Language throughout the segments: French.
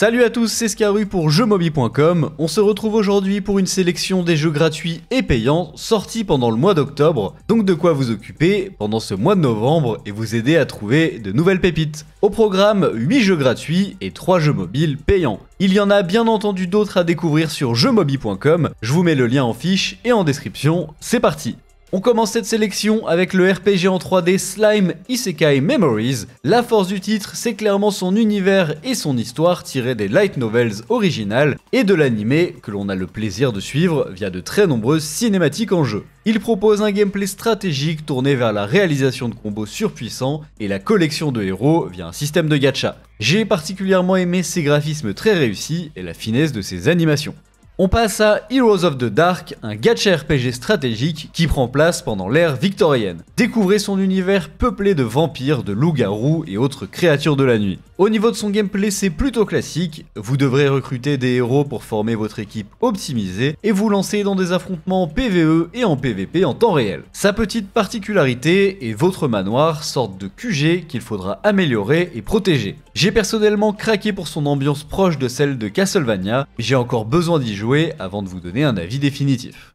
Salut à tous, c'est Scaru pour jeumobi.com On se retrouve aujourd'hui pour une sélection des jeux gratuits et payants sortis pendant le mois d'octobre, donc de quoi vous occuper pendant ce mois de novembre et vous aider à trouver de nouvelles pépites. Au programme, 8 jeux gratuits et 3 jeux mobiles payants. Il y en a bien entendu d'autres à découvrir sur jeumobi.com je vous mets le lien en fiche et en description, c'est parti on commence cette sélection avec le RPG en 3D Slime Isekai Memories. La force du titre, c'est clairement son univers et son histoire tirée des light novels originales et de l'anime que l'on a le plaisir de suivre via de très nombreuses cinématiques en jeu. Il propose un gameplay stratégique tourné vers la réalisation de combos surpuissants et la collection de héros via un système de gacha. J'ai particulièrement aimé ses graphismes très réussis et la finesse de ses animations. On passe à Heroes of the Dark, un gacha RPG stratégique qui prend place pendant l'ère victorienne. Découvrez son univers peuplé de vampires, de loups-garous et autres créatures de la nuit. Au niveau de son gameplay, c'est plutôt classique, vous devrez recruter des héros pour former votre équipe optimisée et vous lancer dans des affrontements en PvE et en PvP en temps réel. Sa petite particularité est votre manoir, sorte de QG qu'il faudra améliorer et protéger. J'ai personnellement craqué pour son ambiance proche de celle de Castlevania, j'ai encore besoin d'y jouer avant de vous donner un avis définitif.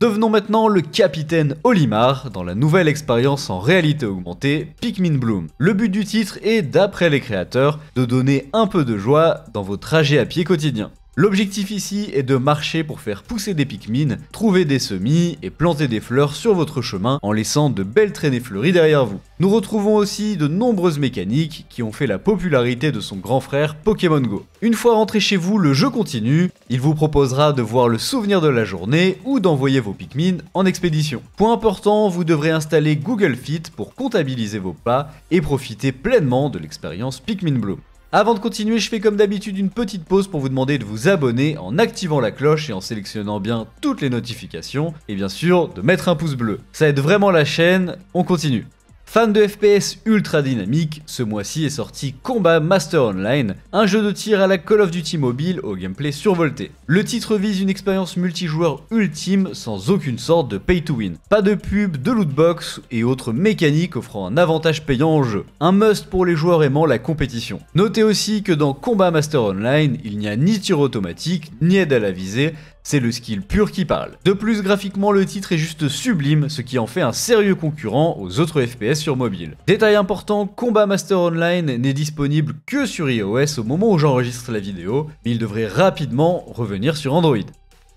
Devenons maintenant le capitaine Olimar dans la nouvelle expérience en réalité augmentée Pikmin Bloom. Le but du titre est, d'après les créateurs, de donner un peu de joie dans vos trajets à pied quotidiens. L'objectif ici est de marcher pour faire pousser des Pikmin, trouver des semis et planter des fleurs sur votre chemin en laissant de belles traînées fleuries derrière vous. Nous retrouvons aussi de nombreuses mécaniques qui ont fait la popularité de son grand frère Pokémon Go. Une fois rentré chez vous, le jeu continue, il vous proposera de voir le souvenir de la journée ou d'envoyer vos Pikmin en expédition. Point important, vous devrez installer Google Fit pour comptabiliser vos pas et profiter pleinement de l'expérience Pikmin Bloom. Avant de continuer, je fais comme d'habitude une petite pause pour vous demander de vous abonner en activant la cloche et en sélectionnant bien toutes les notifications, et bien sûr de mettre un pouce bleu. Ça aide vraiment la chaîne, on continue. Fan de FPS ultra dynamique, ce mois-ci est sorti Combat Master Online, un jeu de tir à la Call of Duty mobile au gameplay survolté. Le titre vise une expérience multijoueur ultime sans aucune sorte de pay to win. Pas de pub, de lootbox et autres mécaniques offrant un avantage payant en jeu. Un must pour les joueurs aimant la compétition. Notez aussi que dans Combat Master Online, il n'y a ni tir automatique, ni aide à la visée, c'est le skill pur qui parle. De plus, graphiquement, le titre est juste sublime, ce qui en fait un sérieux concurrent aux autres FPS sur mobile. Détail important, Combat Master Online n'est disponible que sur iOS au moment où j'enregistre la vidéo, mais il devrait rapidement revenir sur Android.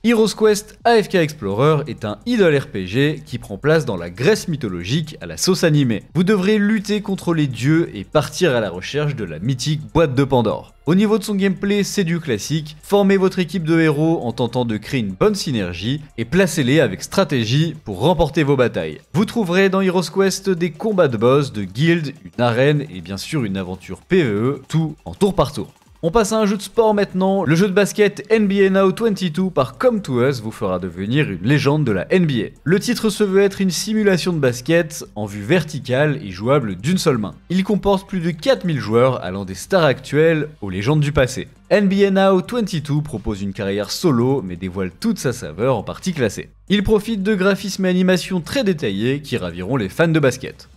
Heroes Quest AFK Explorer est un idole RPG qui prend place dans la Grèce mythologique à la sauce animée. Vous devrez lutter contre les dieux et partir à la recherche de la mythique boîte de Pandore. Au niveau de son gameplay, c'est du classique, formez votre équipe de héros en tentant de créer une bonne synergie et placez-les avec stratégie pour remporter vos batailles. Vous trouverez dans Heroes Quest des combats de boss, de guildes, une arène et bien sûr une aventure PvE, tout en tour par tour. On passe à un jeu de sport maintenant. Le jeu de basket NBA Now 22 par Come to Us vous fera devenir une légende de la NBA. Le titre se veut être une simulation de basket en vue verticale et jouable d'une seule main. Il comporte plus de 4000 joueurs allant des stars actuelles aux légendes du passé. NBA Now 22 propose une carrière solo mais dévoile toute sa saveur en partie classée. Il profite de graphismes et animations très détaillés qui raviront les fans de basket.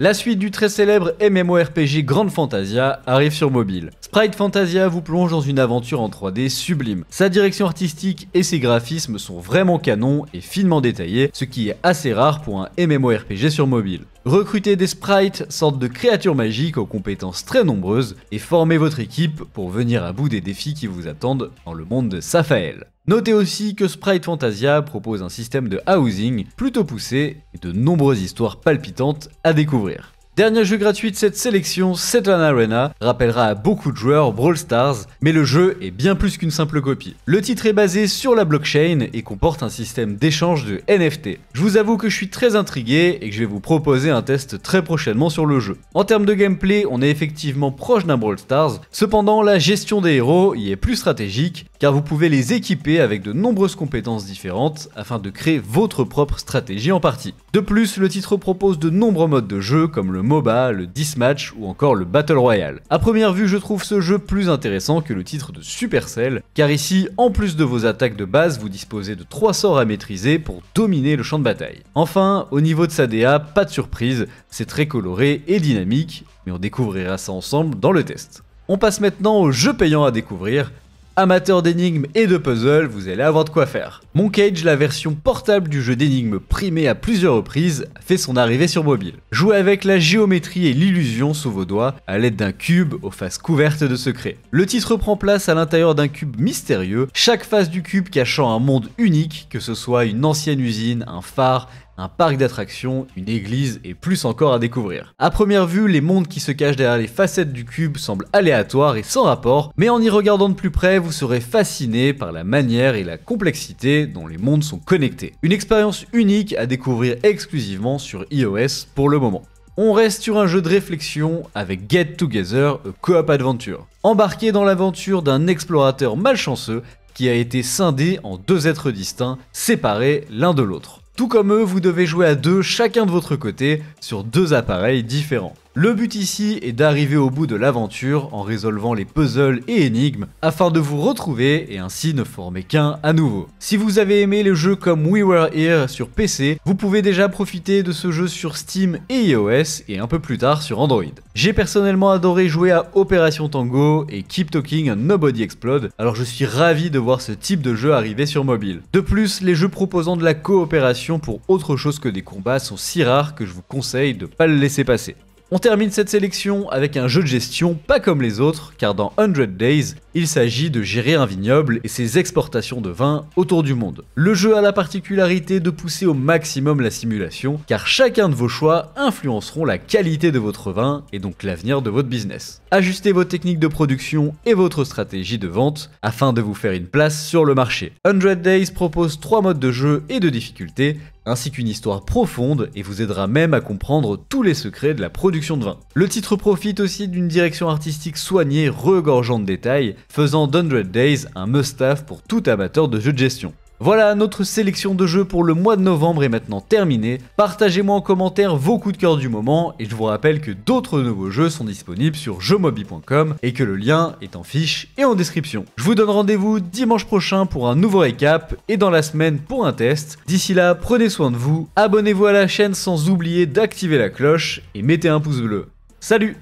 La suite du très célèbre MMORPG Grande Fantasia arrive sur mobile. Sprite Fantasia vous plonge dans une aventure en 3D sublime. Sa direction artistique et ses graphismes sont vraiment canons et finement détaillés, ce qui est assez rare pour un MMORPG sur mobile. Recrutez des sprites, sortes de créatures magiques aux compétences très nombreuses, et formez votre équipe pour venir à bout des défis qui vous attendent dans le monde de Saphaël. Notez aussi que Sprite Fantasia propose un système de housing plutôt poussé et de nombreuses histoires palpitantes à découvrir. Dernier jeu gratuit de cette sélection, Saturn Arena, rappellera à beaucoup de joueurs Brawl Stars, mais le jeu est bien plus qu'une simple copie. Le titre est basé sur la blockchain et comporte un système d'échange de NFT. Je vous avoue que je suis très intrigué et que je vais vous proposer un test très prochainement sur le jeu. En termes de gameplay, on est effectivement proche d'un Brawl Stars, cependant la gestion des héros y est plus stratégique, car vous pouvez les équiper avec de nombreuses compétences différentes afin de créer votre propre stratégie en partie. De plus, le titre propose de nombreux modes de jeu comme le MOBA, le Dismatch ou encore le Battle Royale. A première vue, je trouve ce jeu plus intéressant que le titre de Supercell, car ici, en plus de vos attaques de base, vous disposez de 3 sorts à maîtriser pour dominer le champ de bataille. Enfin, au niveau de sa DA, pas de surprise, c'est très coloré et dynamique, mais on découvrira ça ensemble dans le test. On passe maintenant au jeu payant à découvrir. Amateur d'énigmes et de puzzles, vous allez avoir de quoi faire. Cage, la version portable du jeu d'énigmes primé à plusieurs reprises, fait son arrivée sur mobile. Jouez avec la géométrie et l'illusion sous vos doigts à l'aide d'un cube aux faces couvertes de secrets. Le titre prend place à l'intérieur d'un cube mystérieux, chaque face du cube cachant un monde unique, que ce soit une ancienne usine, un phare, un parc d'attractions, une église et plus encore à découvrir. À première vue, les mondes qui se cachent derrière les facettes du cube semblent aléatoires et sans rapport, mais en y regardant de plus près, vous serez fasciné par la manière et la complexité dont les mondes sont connectés. Une expérience unique à découvrir exclusivement sur iOS pour le moment. On reste sur un jeu de réflexion avec Get Together a Co-op Adventure. Embarqué dans l'aventure d'un explorateur malchanceux qui a été scindé en deux êtres distincts, séparés l'un de l'autre. Tout comme eux, vous devez jouer à deux chacun de votre côté sur deux appareils différents. Le but ici est d'arriver au bout de l'aventure en résolvant les puzzles et énigmes afin de vous retrouver et ainsi ne former qu'un à nouveau. Si vous avez aimé les jeux comme We Were Here sur PC, vous pouvez déjà profiter de ce jeu sur Steam et iOS et un peu plus tard sur Android. J'ai personnellement adoré jouer à Opération Tango et Keep Talking Nobody Explode, alors je suis ravi de voir ce type de jeu arriver sur mobile. De plus, les jeux proposant de la coopération pour autre chose que des combats sont si rares que je vous conseille de ne pas le laisser passer. On termine cette sélection avec un jeu de gestion pas comme les autres, car dans 100 Days, il s'agit de gérer un vignoble et ses exportations de vin autour du monde. Le jeu a la particularité de pousser au maximum la simulation, car chacun de vos choix influenceront la qualité de votre vin et donc l'avenir de votre business. Ajustez vos techniques de production et votre stratégie de vente afin de vous faire une place sur le marché. 100 Days propose trois modes de jeu et de difficultés ainsi qu'une histoire profonde et vous aidera même à comprendre tous les secrets de la production de vin. Le titre profite aussi d'une direction artistique soignée regorgeant de détails, faisant d'Hundred Days un must-have pour tout amateur de jeux de gestion. Voilà, notre sélection de jeux pour le mois de novembre est maintenant terminée. Partagez-moi en commentaire vos coups de cœur du moment et je vous rappelle que d'autres nouveaux jeux sont disponibles sur jeumobi.com et que le lien est en fiche et en description. Je vous donne rendez-vous dimanche prochain pour un nouveau récap et dans la semaine pour un test. D'ici là, prenez soin de vous, abonnez-vous à la chaîne sans oublier d'activer la cloche et mettez un pouce bleu. Salut